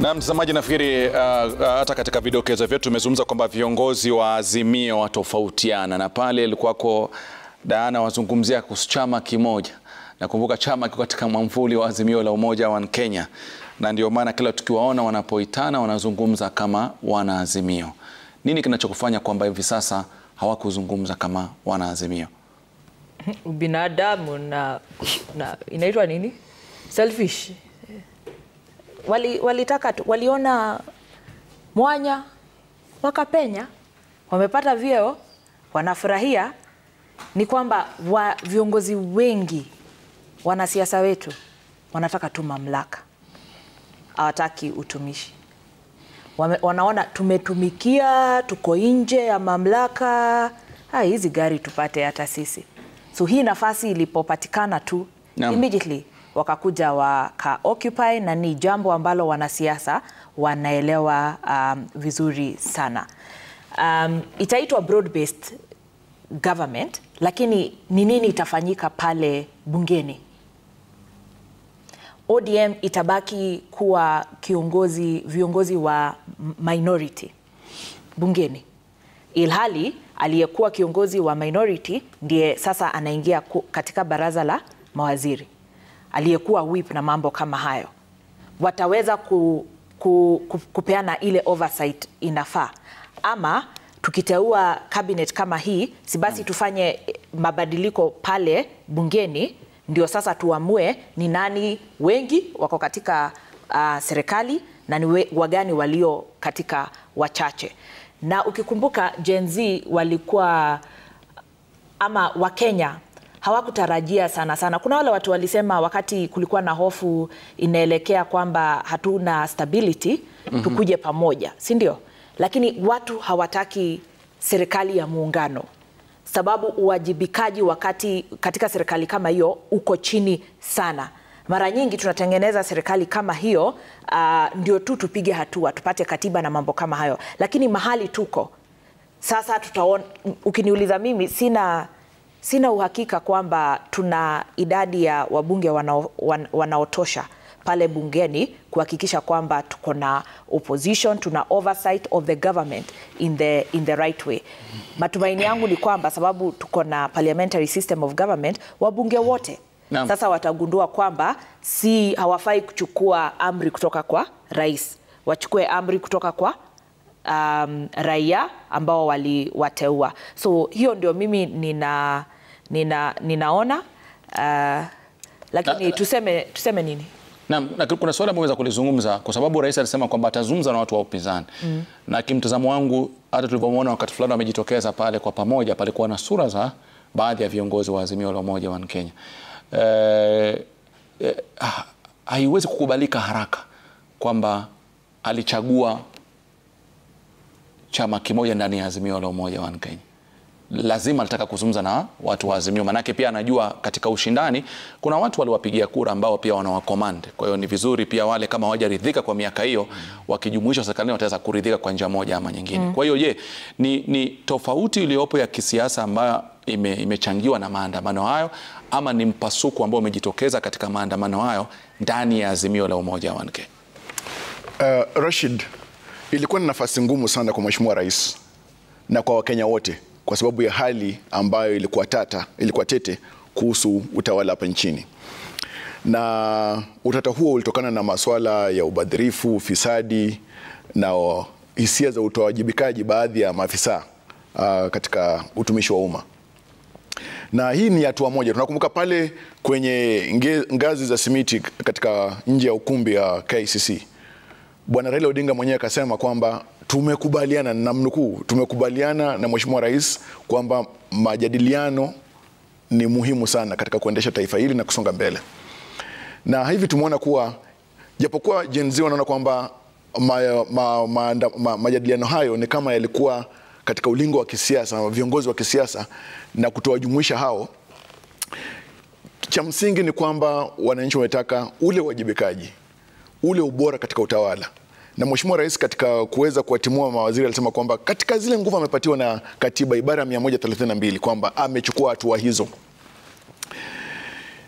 Na mtazamaji, nafikiri uh, uh hata katika vidokezo vyetu tumezungumza kwamba viongozi wa Azimio watofautiana, na pale ilikuwako Daana wazungumzia kuhusu chama kimoja. Nakumbuka chama kiko katika mwamvuli wa Azimio la Umoja wa Kenya, na ndio maana kila tukiwaona wanapoitana wanazungumza kama wanaazimio. Nini kinachokufanya kwamba hivi sasa hawakuzungumza kama wanaazimio? Ubinadamu na, na inaitwa nini, selfish. Wali, walitaka waliona mwanya wakapenya, wamepata vyeo, wanafurahia. Ni kwamba wa, viongozi wengi wanasiasa wetu wanataka tu mamlaka, hawataki utumishi wanaona tumetumikia, tuko nje ya mamlaka, hizi gari tupate hata sisi. So hii nafasi ilipopatikana tu no. immediately wakakuja waka occupy na ni jambo ambalo wanasiasa wanaelewa um, vizuri sana. Um, itaitwa broad based government, lakini ni nini itafanyika pale bungeni? ODM itabaki kuwa kiongozi, viongozi wa minority bungeni, ilhali aliyekuwa kiongozi wa minority ndiye sasa anaingia katika baraza la mawaziri, aliyekuwa whip na mambo kama hayo. Wataweza ku, ku, ku, kupeana ile oversight inafaa, ama tukiteua cabinet kama hii, si basi tufanye mabadiliko pale bungeni ndio sasa tuamue ni nani wengi wako katika uh, serikali na ni wagani walio katika wachache. Na ukikumbuka Gen Z walikuwa ama Wakenya hawakutarajia sana sana. Kuna wale watu walisema wakati kulikuwa na hofu inaelekea kwamba hatuna stability, mm -hmm. tukuje pamoja, si ndio? Lakini watu hawataki serikali ya muungano sababu uwajibikaji wakati katika serikali kama hiyo uko chini sana mara nyingi tunatengeneza serikali kama hiyo uh, ndio tu tupige hatua tupate katiba na mambo kama hayo lakini mahali tuko sasa tutaona ukiniuliza mimi sina sina uhakika kwamba tuna idadi ya wabunge wanaotosha wana pale bungeni kuhakikisha kwamba tuko na opposition, tuna oversight of the government in the, in the right way. Matumaini yangu ni kwamba sababu tuko na parliamentary system of government, wabunge wote Naam. Sasa watagundua kwamba si hawafai kuchukua amri kutoka kwa rais, wachukue amri kutoka kwa um, raia ambao waliwateua. So hiyo ndio mimi nina, nina, ninaona uh, lakini tuseme, tuseme nini? Na, na kuna swali ambalo kulizungumza kwa sababu rais alisema kwamba atazungumza na watu wa upinzani mm. Na kimtazamo wangu hata tulivyomwona wakati fulani wamejitokeza pale kwa pamoja, palikuwa na sura za baadhi ya viongozi wa Azimio la Umoja wa Kenya. e, eh, eh ah, haiwezi kukubalika haraka kwamba alichagua chama kimoja ndani ya Azimio la Umoja wa Kenya lazima alitaka kuzungumza na watu wa Azimio, manake pia anajua katika ushindani kuna watu waliwapigia kura ambao pia wanawakomande. Kwa hiyo ni vizuri pia wale kama wajaridhika kwa miaka hiyo wakijumuishwa serikalini wataweza kuridhika kwa njia moja ama nyingine. Mm. Kwa hiyo je, ni, ni tofauti iliyopo ya kisiasa ambayo ime, imechangiwa na maandamano hayo ama ni mpasuko ambao umejitokeza katika maandamano hayo ndani ya Azimio la Umoja wa 1 Uh, eh, Rashid, ilikuwa ni nafasi ngumu sana kwa Mheshimiwa Rais na kwa Wakenya wote kwa sababu ya hali ambayo ilikuwa tata, ilikuwa tete kuhusu utawala hapa nchini na utata huo ulitokana na masuala ya ubadhirifu, ufisadi na hisia za utowajibikaji baadhi ya maafisa uh, katika utumishi wa umma. Na hii ni hatua moja. Tunakumbuka pale kwenye nge, ngazi za simiti katika nje ya ukumbi wa KCC, Bwana Raila Odinga mwenyewe akasema kwamba tumekubaliana na mnukuu, tumekubaliana na Mheshimiwa Rais kwamba majadiliano ni muhimu sana katika kuendesha taifa hili na kusonga mbele, na hivi tumeona kuwa japokuwa Gen Z wanaona kwamba majadiliano ma, ma, ma, ma, majadiliano hayo ni kama yalikuwa katika ulingo wa kisiasa, viongozi wa kisiasa na kutowajumuisha hao. Cha msingi ni kwamba wananchi wametaka ule uwajibikaji, ule ubora katika utawala na Mheshimiwa Rais katika kuweza kuwatimua mawaziri alisema kwamba katika zile nguvu amepatiwa na katiba ibara ya 132 kwamba amechukua hatua hizo,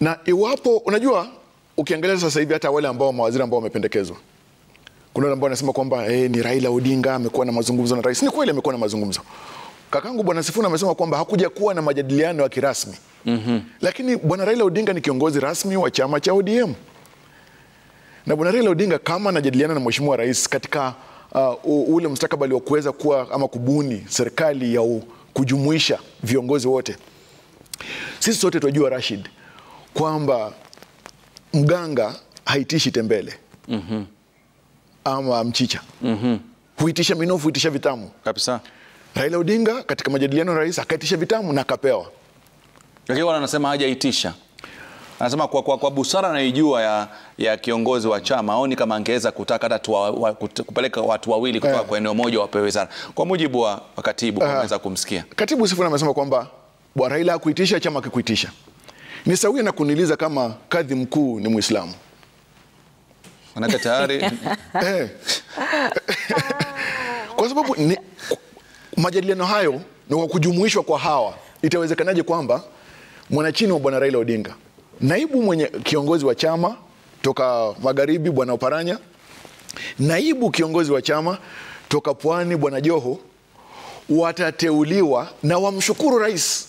na iwapo unajua ukiangalia sasa hivi hata wale ambao mawaziri ambao wamependekezwa kuna wale ambao wanasema kwamba eh, ni Raila Odinga amekuwa na mazungumzo na rais. Ni kweli amekuwa na mazungumzo. Kakangu Bwana Sifuna amesema kwamba hakuja kuwa na majadiliano ya kirasmi mm -hmm. Lakini Bwana Raila Odinga ni kiongozi rasmi wa chama cha ODM. mm na Bwana Raila Odinga kama anajadiliana na mheshimiwa rais katika uh, ule mstakabali wa kuweza kuwa ama kubuni serikali ya u, kujumuisha viongozi wote, sisi sote tunajua Rashid kwamba mganga haitishi tembele mm -hmm. ama mchicha mm -hmm. huitisha minofu, huitisha vitamu kabisa. Raila Odinga katika majadiliano na rais akaitisha vitamu na akapewa, lakini wanasema hajaitisha anasema kwa, kwa, kwa busara naijua ya, ya kiongozi wa chama aoni kama angeweza kutaka hata wa, kut, kupeleka watu wawili kutoka yeah. kwa eneo moja wapewe wizara, kwa mujibu wa katibu uh, kumsikia katibu Sifuna amesema kwamba bwana Raila hakuitisha chama akikuitisha ni sawia na kuniliza kama kadhi mkuu ni Muislamu manake tayari eh. kwa sababu ni, majadiliano hayo ni kwa kujumuishwa kwa hawa, itawezekanaje kwamba mwanachini wa bwana Raila Odinga naibu mwenye kiongozi wa chama toka magharibi bwana Oparanya, naibu kiongozi wa chama toka pwani bwana Joho watateuliwa na wamshukuru rais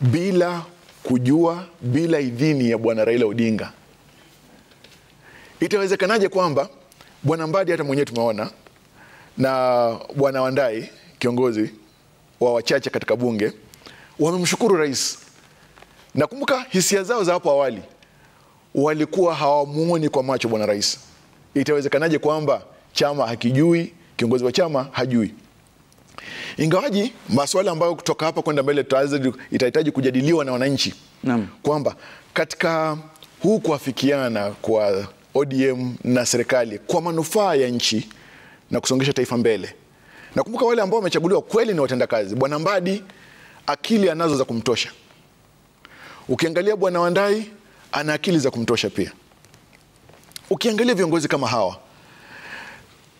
bila kujua, bila idhini ya bwana Raila Odinga. Itawezekanaje kwamba bwana Mbadi hata mwenyewe tumeona na bwana Wandai kiongozi wa wachache katika bunge wamemshukuru rais Nakumbuka hisia zao za hapo awali, walikuwa hawamuoni kwa macho bwana rais. Itawezekanaje kwamba chama hakijui, kiongozi wa chama hajui? Ingawaji masuala ambayo kutoka hapa kwenda mbele itahitaji kujadiliwa na wananchi, naam, kwamba katika huu kuafikiana kwa ODM na serikali kwa manufaa ya nchi na kusongesha taifa mbele. Nakumbuka wale ambao wamechaguliwa kweli ni watendakazi. Bwana Mbadi akili anazo za kumtosha. Ukiangalia bwana Wandai ana akili za kumtosha pia. Ukiangalia viongozi kama hawa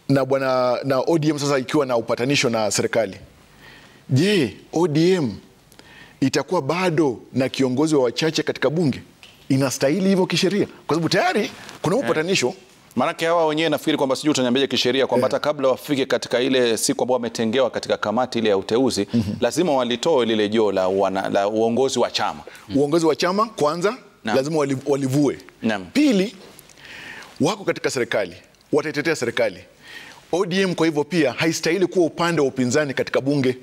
na bwana na ODM sasa ikiwa na upatanisho na serikali, je, ODM itakuwa bado na kiongozi wa wachache katika bunge? Inastahili hivyo kisheria? Kwa sababu tayari kuna eh. upatanisho Maanake hawa wenyewe nafikiri kwamba sijui utaniambiaje kisheria kwamba hata yeah. kabla wafike katika ile siku ambayo wametengewa katika kamati ile ya uteuzi mm -hmm. lazima walitoe lile joo la, la uongozi wa chama mm -hmm. uongozi wa chama kwanza na. lazima walivue na. pili wako katika serikali wataitetea serikali ODM kwa hivyo pia haistahili kuwa upande wa upinzani katika bunge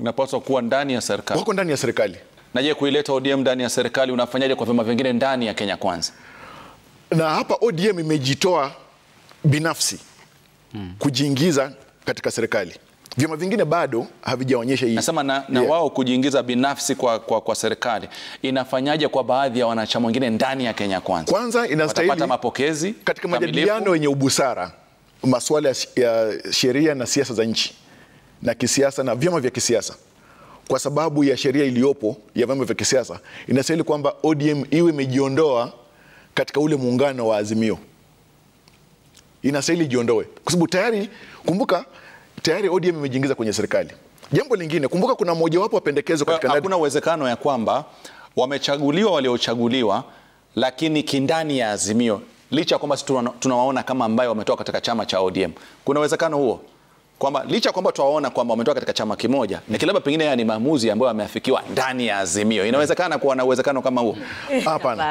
inapaswa kuwa ndani ya serikali wako ndani ya serikali na je kuileta ODM ndani ya serikali unafanyaje kwa vyama vingine ndani ya Kenya Kwanza na hapa ODM imejitoa binafsi hmm. kujiingiza katika serikali. Vyama vingine bado havijaonyesha hii. Nasema na, na yeah. wao kujiingiza binafsi kwa, kwa, kwa serikali inafanyaje kwa baadhi ya wanachama wengine ndani ya Kenya Kwanza? Kwanza inastahili mapokezi katika majadiliano yenye ubusara, masuala ya sheria na siasa za nchi na kisiasa na vyama vya kisiasa kwa sababu ya sheria iliyopo ya vyama vya kisiasa inastahili kwamba ODM iwe imejiondoa katika ule muungano wa Azimio inastahili jiondoe, kwa sababu tayari, kumbuka, tayari ODM imejiingiza kwenye serikali. Jambo lingine, kumbuka, kuna mojawapo wa pendekezo katika hakuna uwezekano ya kwamba wamechaguliwa waliochaguliwa, lakini kindani ya Azimio, licha ya kwamba tunawaona kama ambayo wametoka katika chama cha ODM. Kuna uwezekano huo? kwamba licha kwamba tuwaona kwamba wametoka katika chama kimoja, lakini labda pengine haya ni maamuzi ambayo ameafikiwa ndani ya Azimio. Inawezekana kuwa na uwezekano kama huo? Hapana,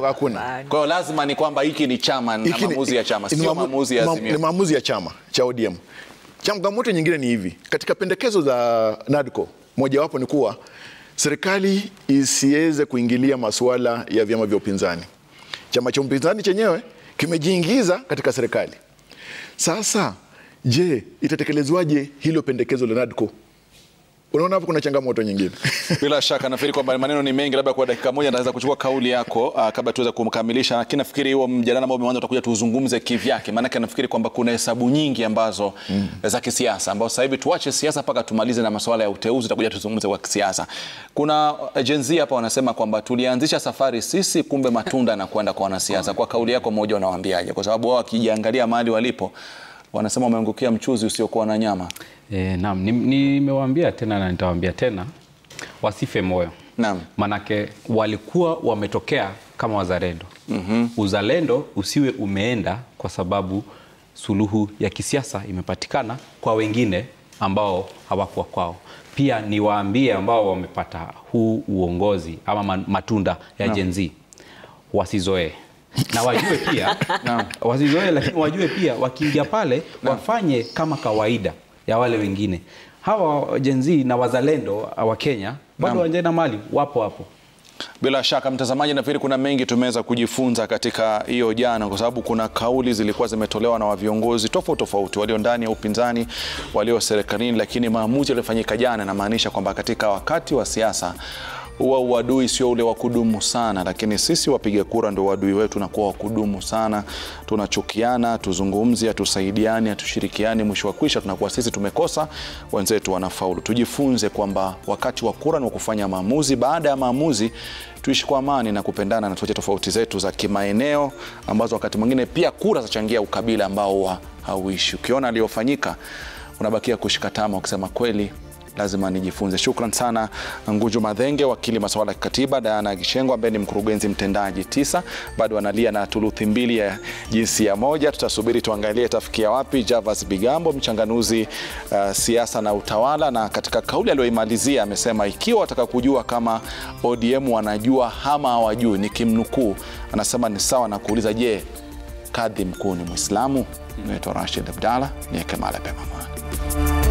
hakuna. Kwa hiyo lazima ni kwamba hiki ni chama na maamuzi ya chama, sio maamuzi ya Azimio, ni maamuzi ya chama cha ODM. Changamoto nyingine ni hivi, katika pendekezo za NADCO mojawapo ni kuwa serikali isiweze kuingilia masuala ya vyama vya upinzani. Chama cha upinzani chenyewe kimejiingiza katika serikali sasa Je, itatekelezwaje hilo pendekezo la NADCO? Unaona hapo kuna changamoto nyingine. Bila shaka nafikiri kwamba maneno ni mengi, labda kwa dakika moja naweza kuchukua kauli yako uh, kabla tuweze kumkamilisha, lakini nafikiri huo mjadala ambao umeanza utakuja tuzungumze kivyake, maanake nafikiri kwamba kuna hesabu nyingi ambazo mm. za kisiasa ambao sasa hivi tuache siasa mpaka tumalize na masuala ya uteuzi, tutakuja tuzungumze kwa kisiasa. Kuna uh, Gen hapa wanasema kwamba tulianzisha safari sisi, kumbe matunda na kwenda kwa wanasiasa. Kwa kauli yako moja, unawaambiaje? Kwa sababu wao wakijiangalia mahali walipo wanasema wameangukia mchuzi usiokuwa na nyama. E, naam, nimewaambia ni tena na nitawaambia tena wasife moyo. Naam. Manake walikuwa wametokea kama wazalendo. Mm -hmm. Uzalendo usiwe umeenda kwa sababu suluhu ya kisiasa imepatikana kwa wengine ambao hawakuwa kwao. Pia niwaambie ambao wamepata huu uongozi ama matunda ya Gen Z wasizoee na wajue pia wasizoe lakini wajue pia wakiingia pale wafanye kama kawaida ya wale wengine hawa jenzi na wazalendo uh, wa kenya bado wanje na mali wapo hapo bila shaka mtazamaji, nafikiri kuna mengi tumeweza kujifunza katika hiyo jana, kwa sababu kuna kauli zilikuwa zimetolewa na viongozi tofauti tofauti, walio ndani ya upinzani, walio serikalini, lakini maamuzi yaliyofanyika jana yanamaanisha kwamba katika wakati wa siasa huwa uadui sio ule wa kudumu sana, lakini sisi wapiga kura ndo uadui wetu nakuwa wa kudumu sana. Tunachukiana, tuzungumzi, hatusaidiani, atushirikiani mwisho wa kwisha tunakuwa sisi tumekosa, wenzetu wanafaulu. Tujifunze kwamba wakati wa kura ni wa kufanya maamuzi. Baada ya maamuzi tuishi kwa amani na kupendana na tuache tofauti zetu za kimaeneo ambazo wakati mwingine pia kura zachangia ukabila ambao hauishi. Ukiona aliyofanyika unabakia kushika tama ukisema kweli lazima nijifunze. Shukran sana Nguju Madhenge, wakili masuala ya kikatiba, Diana Gishengo ambaye ni mkurugenzi mtendaji tisa, bado analia na thuluthi mbili ya jinsi ya moja. Tutasubiri tuangalie tafikia wapi. Javas Bigambo, mchanganuzi uh, siasa na utawala, na katika kauli aliyoimalizia amesema ikiwa wataka kujua kama ODM wanajua hama hawajui, nikimnukuu, anasema ni sawa na kuuliza je, kadhi mkuu ni Mwislamu? Naitwa Rashid Abdalla, niweke mala pema.